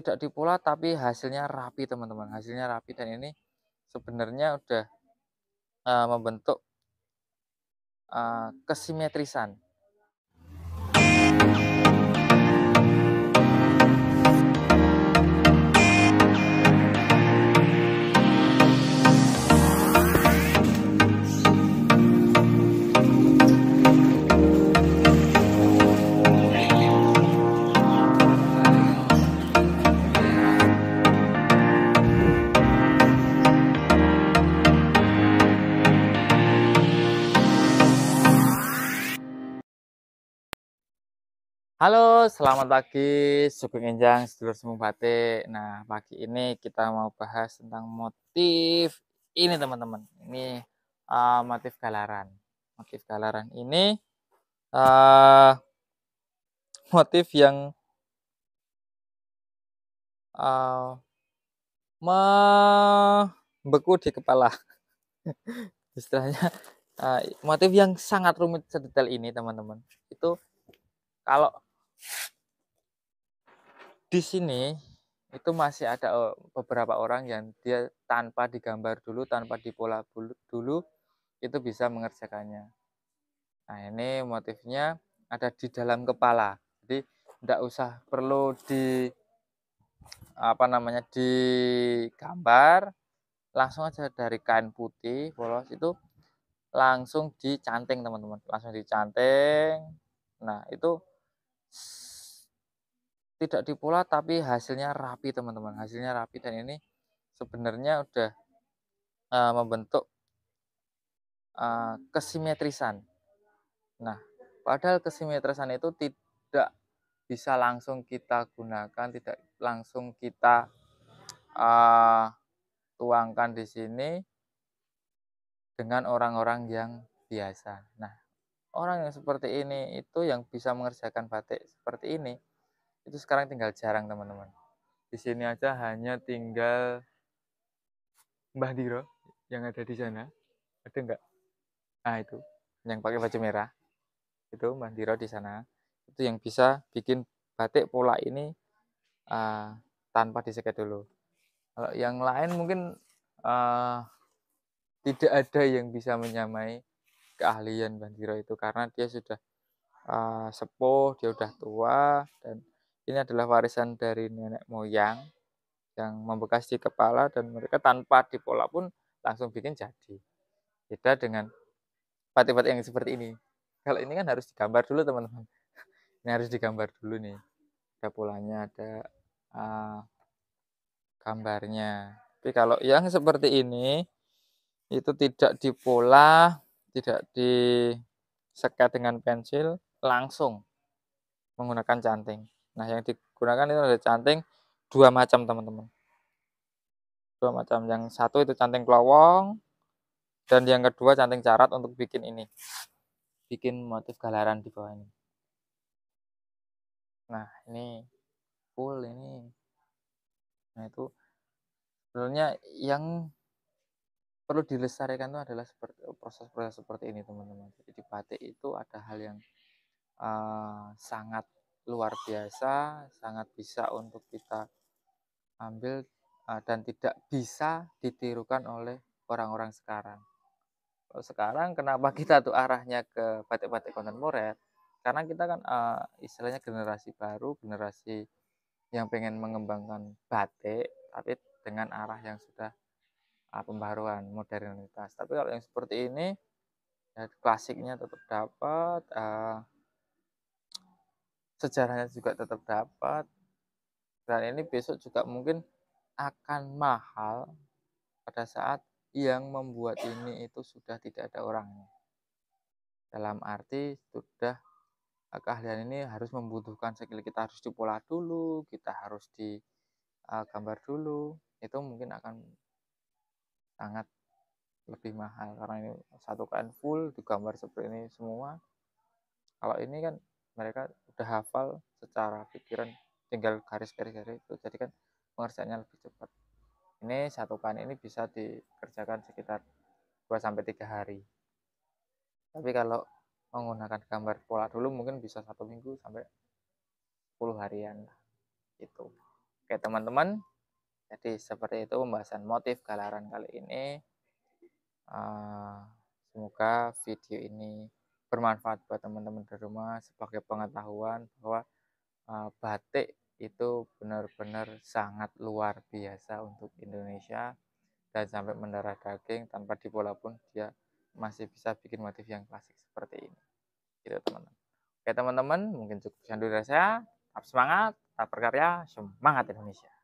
tidak dipola tapi hasilnya rapi teman-teman hasilnya rapi dan ini sebenarnya udah uh, membentuk uh, kesimetrisan Halo, selamat pagi, Sugeng Enjang, sedulur Semung batik. Nah, pagi ini kita mau bahas tentang motif ini teman-teman. Ini uh, motif galaran. Motif galaran ini uh, motif yang uh, membeku di kepala. Istilahnya uh, motif yang sangat rumit sedetail ini teman-teman. Itu kalau di sini itu masih ada oh, beberapa orang yang dia tanpa digambar dulu, tanpa dipola dulu, itu bisa mengerjakannya. Nah ini motifnya ada di dalam kepala, jadi tidak usah perlu di apa namanya digambar, langsung aja dari kain putih polos itu langsung dicanting teman-teman, langsung dicanting. Nah itu tidak dipola tapi hasilnya rapi teman-teman hasilnya rapi dan ini sebenarnya udah uh, membentuk uh, kesimetrisan nah padahal kesimetrisan itu tidak bisa langsung kita gunakan tidak langsung kita uh, tuangkan di sini dengan orang-orang yang biasa nah orang yang seperti ini itu yang bisa mengerjakan batik seperti ini itu sekarang tinggal jarang teman-teman di sini aja hanya tinggal Mbah Diro yang ada di sana ada enggak Nah itu yang pakai baju merah itu Mbah Diro di sana itu yang bisa bikin batik pola ini uh, tanpa diseket dulu kalau yang lain mungkin uh, tidak ada yang bisa menyamai keahlian Mbah Diro itu karena dia sudah uh, sepuh, dia sudah tua dan ini adalah warisan dari nenek moyang yang membekas di kepala dan mereka tanpa dipola pun langsung bikin jadi. Beda dengan batik-batik yang seperti ini. Kalau ini kan harus digambar dulu teman-teman. Ini harus digambar dulu nih. Ada polanya, ada uh, gambarnya. Tapi kalau yang seperti ini itu tidak dipola, tidak disekat dengan pensil, langsung menggunakan canting. Nah, yang digunakan itu ada canting dua macam, teman-teman. Dua macam. Yang satu itu canting kelowong dan yang kedua canting carat untuk bikin ini. Bikin motif galaran di bawah ini. Nah, ini full ini. Nah, itu sebenarnya yang perlu dilestarikan itu adalah seperti proses-proses seperti ini teman-teman. Jadi di batik itu ada hal yang uh, sangat luar biasa, sangat bisa untuk kita ambil eh, dan tidak bisa ditirukan oleh orang-orang sekarang. Kalau sekarang kenapa kita tuh arahnya ke batik-batik kontemporer? Karena kita kan eh, istilahnya generasi baru, generasi yang pengen mengembangkan batik tapi dengan arah yang sudah eh, pembaruan, modernitas. Tapi kalau yang seperti ini ya, klasiknya tetap dapat sejarahnya juga tetap dapat dan ini besok juga mungkin akan mahal pada saat yang membuat ini itu sudah tidak ada orangnya. Dalam arti sudah eh, keahlian ini harus membutuhkan skill kita harus dipola dulu, kita harus di eh, gambar dulu. Itu mungkin akan sangat lebih mahal karena ini satu kain full digambar seperti ini semua. Kalau ini kan mereka udah hafal secara pikiran tinggal garis-garis itu jadi kan pengerjaannya lebih cepat ini satu kan ini bisa dikerjakan sekitar 2 sampai tiga hari tapi kalau menggunakan gambar pola dulu mungkin bisa satu minggu sampai 10 harian itu oke teman-teman jadi seperti itu pembahasan motif galaran kali ini ah, semoga video ini bermanfaat buat teman-teman di rumah sebagai pengetahuan bahwa eh, batik itu benar-benar sangat luar biasa untuk Indonesia dan sampai mendarah daging tanpa dipola pun dia masih bisa bikin motif yang klasik seperti ini gitu teman-teman oke teman-teman mungkin cukup sekian dari saya tetap semangat tetap berkarya semangat Indonesia